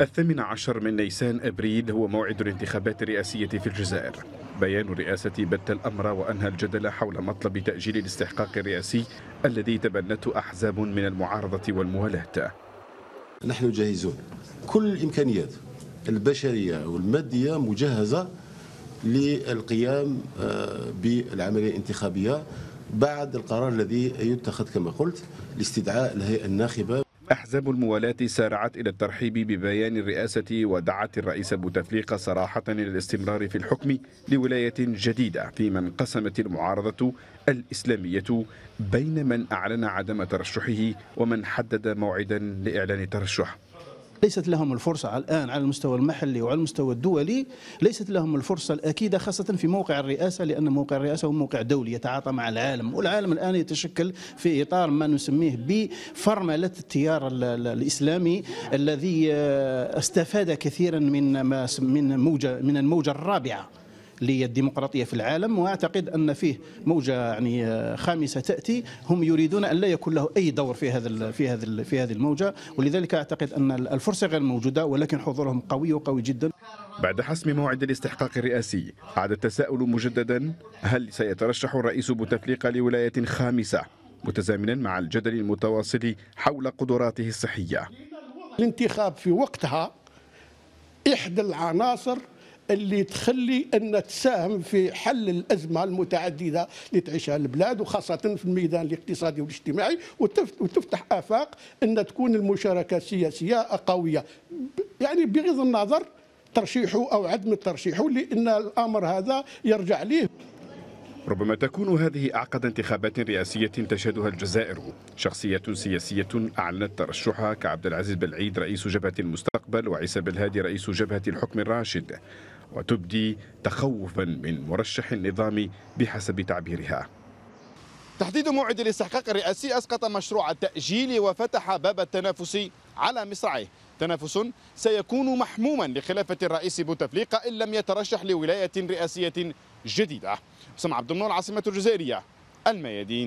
الثامن عشر من نيسان أبريل هو موعد الانتخابات الرئاسية في الجزائر بيان الرئاسة بت الأمر وأنهى الجدل حول مطلب تأجيل الاستحقاق الرئاسي الذي تبنته أحزاب من المعارضة والموالاة نحن جاهزون كل الإمكانيات البشرية والمادية مجهزة للقيام آه، بالعملية الانتخابية بعد القرار الذي يتخذ كما قلت لاستدعاء الهيئة الناخبة أحزاب الموالاة سارعت إلى الترحيب ببيان الرئاسة ودعت الرئيس بوتفليقة صراحة إلى الاستمرار في الحكم لولاية جديدة فيما انقسمت المعارضة الإسلامية بين من أعلن عدم ترشحه ومن حدد موعدا لإعلان ترشحه ليست لهم الفرصة الآن على المستوى المحلي وعلى المستوى الدولي ليست لهم الفرصة الأكيدة خاصة في موقع الرئاسة لأن موقع الرئاسة هو موقع دولي يتعاطى مع العالم والعالم الآن يتشكل في إطار ما نسميه بفرملة التيار الإسلامي الذي آه، استفاد كثيرا من من موجة من الموجة الرابعة للديمقراطية في العالم وأعتقد أن فيه موجة يعني آه، خامسة تأتي هم يريدون أن لا يكون له أي دور في هذا في هذا في هذه الموجة ولذلك أعتقد أن الفرصة غير موجودة ولكن حضورهم قوي وقوي جدا بعد حسم موعد الاستحقاق الرئاسي عاد التساؤل مجددا هل سيترشح الرئيس بوتفليقة لولاية خامسة متزامنا مع الجدل المتواصل حول قدراته الصحية الانتخاب في وقتها إحدى العناصر اللي تخلي ان تساهم في حل الازمه المتعدده اللي تعيشها البلاد وخاصه في الميدان الاقتصادي والاجتماعي وتفتح افاق ان تكون المشاركه السياسيه قويه يعني بغض النظر ترشيحه او عدم ترشيحه لان الامر هذا يرجع ليه ربما تكون هذه أعقد انتخابات رئاسية تشهدها الجزائر شخصية سياسية أعلنت ترشحها كعبد العزيز بالعيد رئيس جبهة المستقبل وعيسى بالهادي رئيس جبهة الحكم الراشد وتبدي تخوفا من مرشح النظام بحسب تعبيرها تحديد موعد الاستحقاق الرئاسي أسقط مشروع التأجيل وفتح باب التنافس على مصراعيه تنافس سيكون محموما لخلافة الرئيس بوتفليقة إن لم يترشح لولاية رئاسية جديدة سمع عبد النور عاصمة الجزائرية الميادين